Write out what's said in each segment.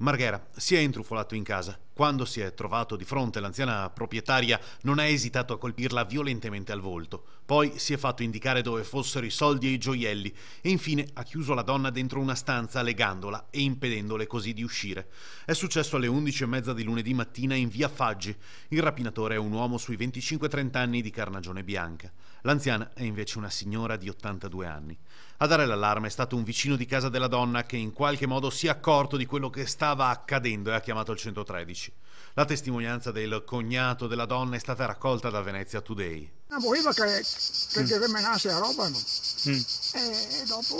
Marghera si è intrufolato in casa. Quando si è trovato di fronte l'anziana proprietaria non ha esitato a colpirla violentemente al volto, poi si è fatto indicare dove fossero i soldi e i gioielli e infine ha chiuso la donna dentro una stanza legandola e impedendole così di uscire. È successo alle 11.30 di lunedì mattina in via Faggi. Il rapinatore è un uomo sui 25-30 anni di carnagione bianca. L'anziana è invece una signora di 82 anni. A dare l'allarme è stato un vicino di casa della donna che in qualche modo si è accorto di quello che stava accadendo e ha chiamato il 113. 2012. La testimonianza del cognato della donna è stata raccolta da Venezia Today. Non ah, voleva che, che mm. seminasse la roba, no? Mm. E, e dopo,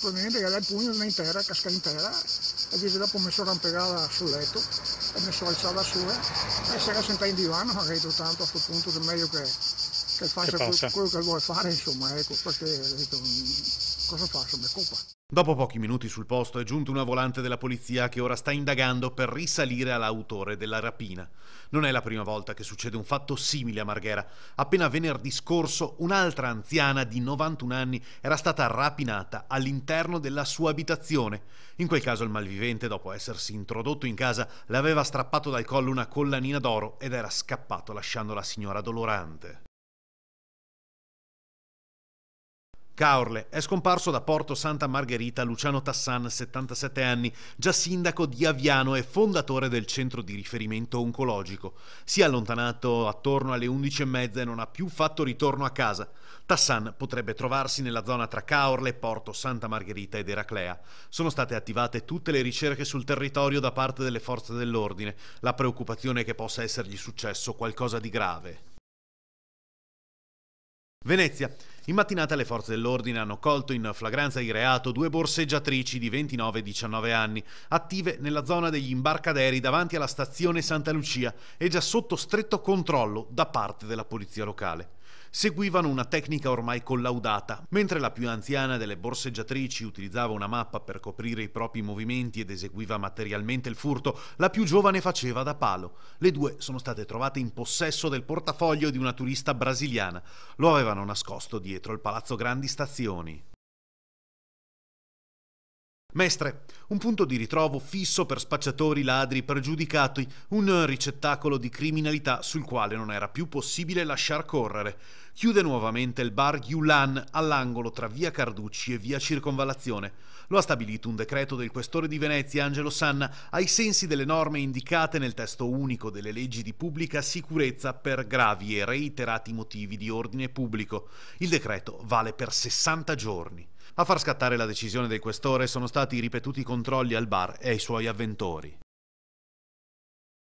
probabilmente che il pugno in terra, casca in terra, e dice dopo mi sono rampegata sul letto e mi sono alzata su e si era sentata in divano, ha detto tanto a questo punto è meglio che, che faccia che quello, quello che vuole fare, insomma, ecco, perché detto, cosa faccio, mi occupa. Dopo pochi minuti sul posto è giunta una volante della polizia che ora sta indagando per risalire all'autore della rapina. Non è la prima volta che succede un fatto simile a Marghera. Appena venerdì scorso un'altra anziana di 91 anni era stata rapinata all'interno della sua abitazione. In quel caso il malvivente, dopo essersi introdotto in casa, le aveva strappato dal collo una collanina d'oro ed era scappato lasciando la signora dolorante. Caorle è scomparso da Porto Santa Margherita Luciano Tassan, 77 anni, già sindaco di Aviano e fondatore del centro di riferimento oncologico. Si è allontanato attorno alle 11.30 e non ha più fatto ritorno a casa. Tassan potrebbe trovarsi nella zona tra Caorle, Porto Santa Margherita ed Eraclea. Sono state attivate tutte le ricerche sul territorio da parte delle forze dell'ordine. La preoccupazione è che possa essergli successo qualcosa di grave. Venezia. In mattinata le forze dell'ordine hanno colto in flagranza di reato due borseggiatrici di 29 e 19 anni, attive nella zona degli imbarcaderi davanti alla stazione Santa Lucia e già sotto stretto controllo da parte della polizia locale seguivano una tecnica ormai collaudata. Mentre la più anziana delle borseggiatrici utilizzava una mappa per coprire i propri movimenti ed eseguiva materialmente il furto, la più giovane faceva da palo. Le due sono state trovate in possesso del portafoglio di una turista brasiliana. Lo avevano nascosto dietro il Palazzo Grandi Stazioni. Mestre, un punto di ritrovo fisso per spacciatori, ladri, pregiudicati, un ricettacolo di criminalità sul quale non era più possibile lasciar correre. Chiude nuovamente il bar Yulan all'angolo tra via Carducci e via Circonvalazione. Lo ha stabilito un decreto del questore di Venezia Angelo Sanna ai sensi delle norme indicate nel testo unico delle leggi di pubblica sicurezza per gravi e reiterati motivi di ordine pubblico. Il decreto vale per 60 giorni. A far scattare la decisione dei questore sono stati i ripetuti controlli al bar e ai suoi avventori.